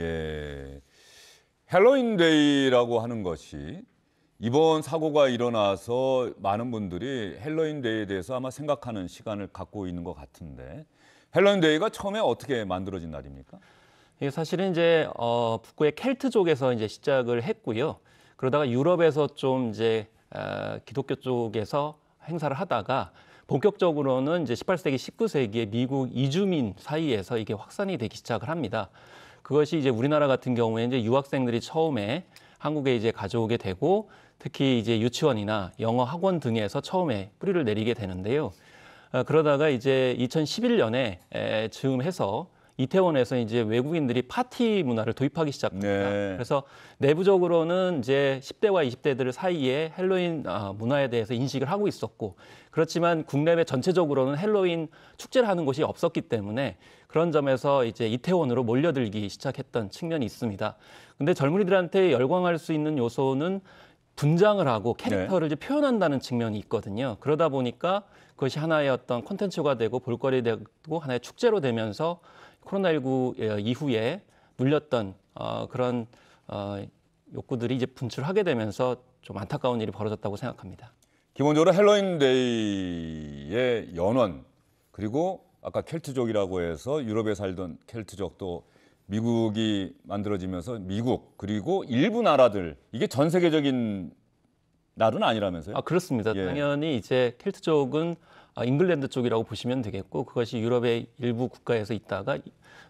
예. 헬로윈데이라고 하는 것이 이번 사고가 일어나서 많은 분들이 헬로윈데이에 대해서 아마 생각하는 시간을 갖고 있는 것 같은데 헬로윈데이가 처음에 어떻게 만들어진 날입니까? 이 사실은 이제 어, 북구의 켈트족에서 이제 시작을 했고요. 그러다가 유럽에서 좀 이제 어, 기독교 쪽에서 행사를 하다가 본격적으로는 이제 18세기, 19세기에 미국 이주민 사이에서 이게 확산이 되기 시작을 합니다. 그것이 이제 우리나라 같은 경우에 이제 유학생들이 처음에 한국에 이제 가져오게 되고 특히 이제 유치원이나 영어 학원 등에서 처음에 뿌리를 내리게 되는데요. 어, 그러다가 이제 2011년에 에, 즈음해서 이태원에서 이제 외국인들이 파티 문화를 도입하기 시작합니다. 네. 그래서 내부적으로는 이제 10대와 20대들 사이에 헬로윈 아, 문화에 대해서 인식을 하고 있었고 그렇지만 국내외 전체적으로는 헬로윈 축제를 하는 곳이 없었기 때문에 그런 점에서 이제 이태원으로 몰려들기 시작했던 측면이 있습니다. 근데 젊은이들한테 열광할 수 있는 요소는 분장을 하고 네. 캐릭터를 네. 표현한다는 측면이 있거든요. 그러다 보니까 그것이 하나의 어떤 콘텐츠가 되고 볼거리 되고 하나의 축제로 되면서 코로나19 예, 이후에 물렸던 어, 그런 어, 욕구들이 이제 분출하게 되면서 좀 안타까운 일이 벌어졌다고 생각합니다. 기본적으로 헬로윈데이의 연원 그리고 아까 켈트족이라고 해서 유럽에 살던 켈트족도 미국이 만들어지면서 미국 그리고 일부 나라들 이게 전 세계적인 날은 아니라면서요? 아 그렇습니다. 예. 당연히 이제 켈트족은 아, 잉글랜드 쪽이라고 보시면 되겠고 그것이 유럽의 일부 국가에서 있다가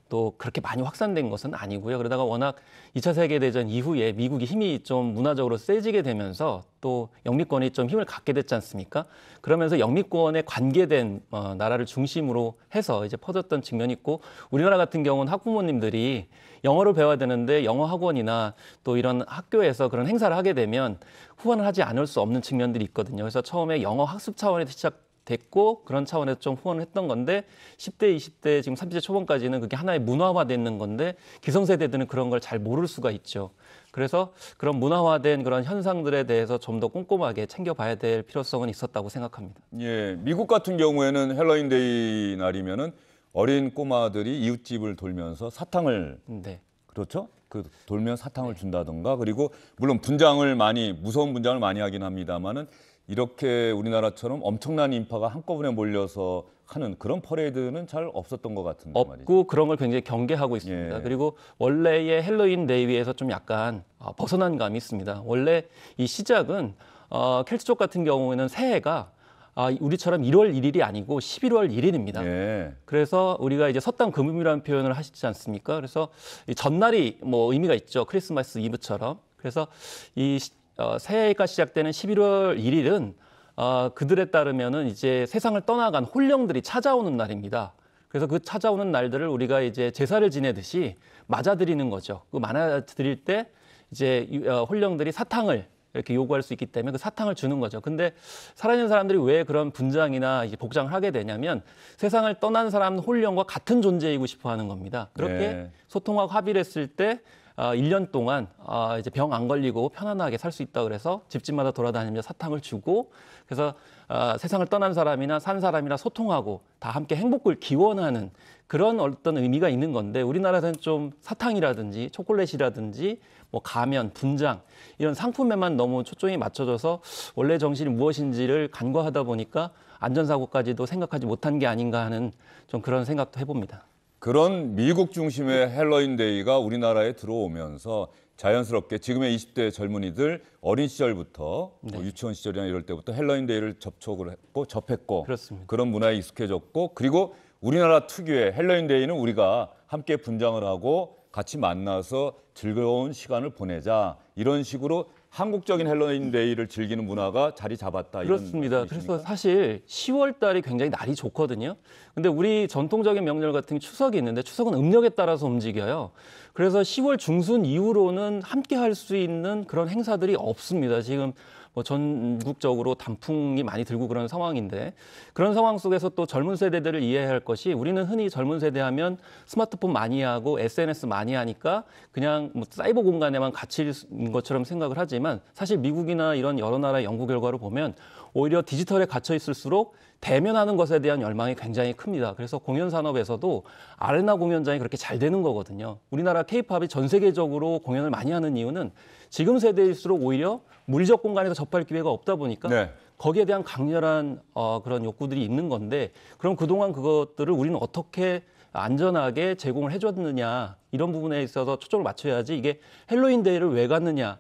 또 그렇게 많이 확산된 것은 아니고요. 그러다가 워낙 2차 세계 대전 이후에 미국이 힘이 좀 문화적으로 세지게 되면서 또 영미권이 좀 힘을 갖게 됐지 않습니까? 그러면서 영미권에 관계된 어, 나라를 중심으로 해서 이제 퍼졌던 측면이 있고 우리나라 같은 경우는 학부모님들이 영어를 배워야 되는데 영어 학원이나 또 이런 학교에서 그런 행사를 하게 되면 후원을 하지 않을 수 없는 측면들이 있거든요. 그래서 처음에 영어 학습 차원에서 시작 됐고 그런 차원에서 좀 후원했던 을 건데 10대, 20대, 지금 30대 초반까지는 그게 하나의 문화화되는 건데 기성세대들은 그런 걸 잘 모를 수가 있죠. 그래서 그런 문화화된 그런 현상들에 대해서 좀 더 꼼꼼하게 챙겨봐야 될 필요성은 있었다고 생각합니다. 예, 미국 같은 경우에는 헬로윈데이 날이면은 어린 꼬마들이 이웃집을 돌면서 사탕을 네. 그렇죠? 그 돌면 사탕을 네. 준다던가 그리고 물론 분장을 많이 무서운 분장을 많이 하긴 합니다마는 이렇게 우리나라처럼 엄청난 인파가 한꺼번에 몰려서 하는 그런 퍼레이드는 잘 없었던 것 같은데 없고 말이죠. 그런 걸 굉장히 경계하고 있습니다. 예. 그리고 원래의 헬로윈 데이비에서 좀 약간 어, 벗어난 감이 있습니다. 원래 이 시작은 어, 켈트족 같은 경우에는 새해가 아, 우리처럼 1월 1일이 아니고 11월 1일입니다. 예. 그래서 우리가 이제 섣당 금음이라는 표현을 하시지 않습니까? 그래서 이 전날이 뭐 의미가 있죠. 크리스마스 이브처럼. 그래서 이 어, 새해가 시작되는 11월 1일은 어, 그들에 따르면은 이제 세상을 떠나간 혼령들이 찾아오는 날입니다. 그래서 그 찾아오는 날들을 우리가 이제 제사를 지내듯이 맞아들이는 거죠. 그 맞아들일 때 이제 어, 혼령들이 사탕을 이렇게 요구할 수 있기 때문에 그 사탕을 주는 거죠. 근데 살아있는 사람들이 왜 그런 분장이나 복장을 하게 되냐면 세상을 떠난 사람 혼령과 같은 존재이고 싶어 하는 겁니다. 그렇게 네. 소통하고 합의를 했을 때 어, 아, 1년 동안 어, 이제 병 안 걸리고 편안하게 살 수 있다 그래서 집집마다 돌아다니며 사탕을 주고 그래서 어, 세상을 떠난 사람이나 산 사람이나 소통하고 다 함께 행복을 기원하는 그런 어떤 의미가 있는 건데 우리나라에서는 좀 사탕이라든지 초콜릿이라든지 뭐 가면, 분장 이런 상품에만 너무 초점이 맞춰져서 원래 정신이 무엇인지를 간과하다 보니까 안전사고까지도 생각하지 못한 게 아닌가 하는 좀 그런 생각도 해봅니다. 그런 미국 중심의 헬로윈데이가 우리나라에 들어오면서 자연스럽게 지금의 20대 젊은이들 어린 시절부터 뭐 네. 뭐 유치원 시절이나 이럴 때부터 헬로윈데이를 접촉을 했고 접했고 그렇습니다. 그런 문화에 익숙해졌고 그리고 우리나라 특유의 헬로윈데이는 우리가 함께 분장을 하고 같이 만나서 즐거운 시간을 보내자 이런 식으로 한국적인 헬로윈 데이를 즐기는 문화가 자리 잡았다. 그렇습니다. 그래서 사실 10월 달이 굉장히 날이 좋거든요. 근데 우리 전통적인 명절 같은 추석이 있는데 추석은 음력에 따라서 움직여요. 그래서 10월 중순 이후로는 함께 할 수 있는 그런 행사들이 없습니다. 지금 뭐 전국적으로 단풍이 많이 들고 그런 상황인데 그런 상황 속에서 또 젊은 세대들을 이해해야 할 것이 우리는 흔히 젊은 세대 하면 스마트폰 많이 하고 SNS 많이 하니까 그냥 뭐 사이버 공간에만 갇힌 것처럼 생각을 하지만 사실 미국이나 이런 여러 나라의 연구 결과로 보면 오히려 디지털에 갇혀 있을수록 대면하는 것에 대한 열망이 굉장히 큽니다. 그래서 공연 산업에서도 아레나 공연장이 그렇게 잘 되는 거거든요. 우리나라 케이팝이 전 세계적으로 공연을 많이 하는 이유는 지금 세대일수록 오히려 물리적 공간에서 접할 기회가 없다 보니까 네. 거기에 대한 강렬한 어, 그런 욕구들이 있는 건데 그럼 그동안 그것들을 우리는 어떻게 안전하게 제공을 해줬느냐 이런 부분에 있어서 초점을 맞춰야지 이게 헬로윈 데이를 왜 갔느냐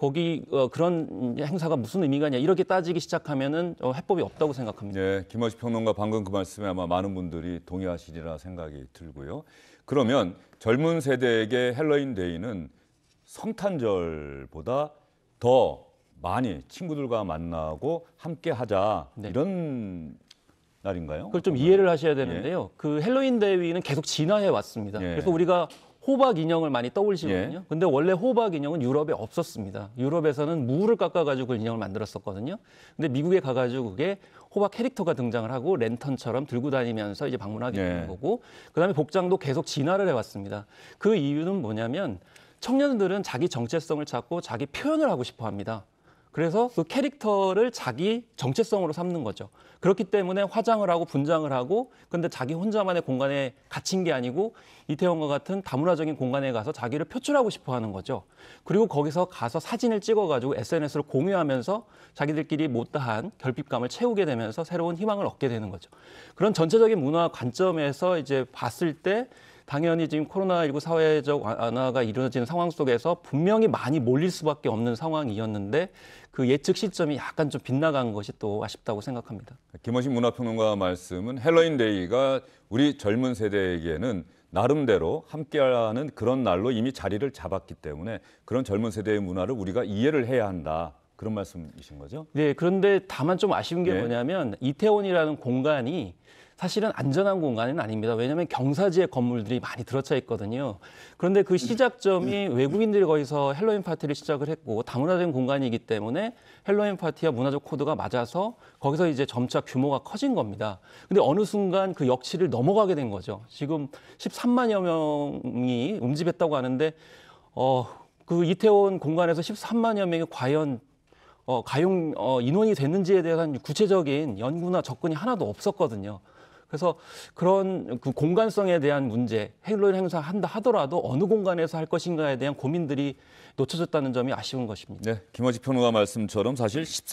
거기 어, 그런 행사가 무슨 의미가 냐 이렇게 따지기 시작하면은 어, 해법이 없다고 생각합니다. 네, 예, 김원식 평론가 방금 그 말씀에 아마 많은 분들이 동의하시리라 생각이 들고요. 그러면 젊은 세대에게 헬로윈 데이는 성탄절보다 더 많이 친구들과 만나고 함께 하자 네. 이런 날인가요? 그걸 좀 이해를 하셔야 예. 되는데요. 예. 그 헬로윈 대위는 계속 진화해 왔습니다. 예. 그래서 우리가 호박 인형을 많이 떠올리시거든요. 예. 근데 원래 호박 인형은 유럽에 없었습니다. 유럽에서는 무를 깎아가지고 그 인형을 만들었었거든요. 근데 미국에 가가지고 그게 호박 캐릭터가 등장을 하고 랜턴처럼 들고 다니면서 이제 방문하게 예. 되는 거고, 그 다음에 복장도 계속 진화를 해왔습니다. 그 이유는 뭐냐면 청년들은 자기 정체성을 찾고 자기 표현을 하고 싶어 합니다. 그래서 그 캐릭터를 자기 정체성으로 삼는 거죠. 그렇기 때문에 화장을 하고 분장을 하고 근데 자기 혼자만의 공간에 갇힌 게 아니고 이태원과 같은 다문화적인 공간에 가서 자기를 표출하고 싶어 하는 거죠. 그리고 거기서 가서 사진을 찍어 가지고 SNS로 공유하면서 자기들끼리 못다한 결핍감을 채우게 되면서 새로운 희망을 얻게 되는 거죠. 그런 전체적인 문화 관점에서 이제 봤을 때 당연히 지금 코로나19 사회적 완화가 이루어지는 상황 속에서 분명히 많이 몰릴 수밖에 없는 상황이었는데 그 예측 시점이 약간 좀 빗나간 것이 또 아쉽다고 생각합니다. 김원식 문화평론가 말씀은 헬로윈데이가 우리 젊은 세대에게는 나름대로 함께하는 그런 날로 이미 자리를 잡았기 때문에 그런 젊은 세대의 문화를 우리가 이해를 해야 한다. 그런 말씀이신 거죠? 네, 그런데 다만 좀 아쉬운 게 네. 뭐냐면 이태원이라는 공간이 사실은 안전한 공간은 아닙니다. 왜냐하면 경사지에 건물들이 많이 들어차 있거든요. 그런데 그 시작점이 음. 외국인들이 거기서 헬로윈 파티를 시작을 했고 다문화된 공간이기 때문에 헬로윈 파티와 문화적 코드가 맞아서 거기서 이제 점차 규모가 커진 겁니다. 근데 어느 순간 그 역치를 넘어가게 된 거죠. 지금 13만여 명이 움집했다고 하는데 어, 그 이태원 공간에서 13만여 명이 과연 어, 가용 어, 인원이 됐는지에 대한 구체적인 연구나 접근이 하나도 없었거든요. 그래서 그런 그 공간성에 대한 문제, 헤일로인 행사한다 하더라도 어느 공간에서 할 것인가에 대한 고민들이 놓쳐졌다는 점이 아쉬운 것입니다. 네, 김어지 평론가 말씀처럼 사실